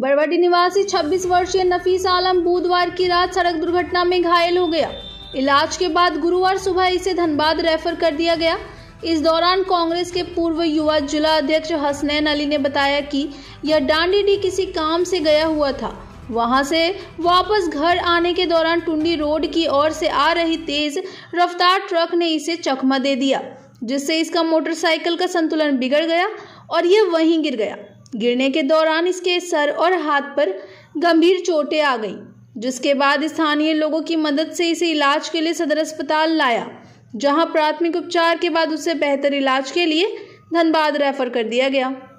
बरवाडी निवासी 26 वर्षीय नफीस आलम बुधवार की रात सड़क दुर्घटना में घायल हो गया इलाज के बाद गुरुवार सुबह इसे धनबाद रेफर कर दिया गया इस दौरान कांग्रेस के पूर्व युवा जिला अध्यक्ष हसनैन अली ने बताया कि यह डांडी डी किसी काम से गया हुआ था वहां से वापस घर आने के दौरान टुंडी रोड की ओर से आ रही तेज रफ्तार ट्रक ने इसे चकमा दे दिया जिससे इसका मोटरसाइकिल का संतुलन बिगड़ गया और यह वहीं गिर गया गिरने के दौरान इसके सर और हाथ पर गंभीर चोटें आ गई जिसके बाद स्थानीय लोगों की मदद से इसे इलाज के लिए सदर अस्पताल लाया जहां प्राथमिक उपचार के बाद उसे बेहतर इलाज के लिए धनबाद रेफर कर दिया गया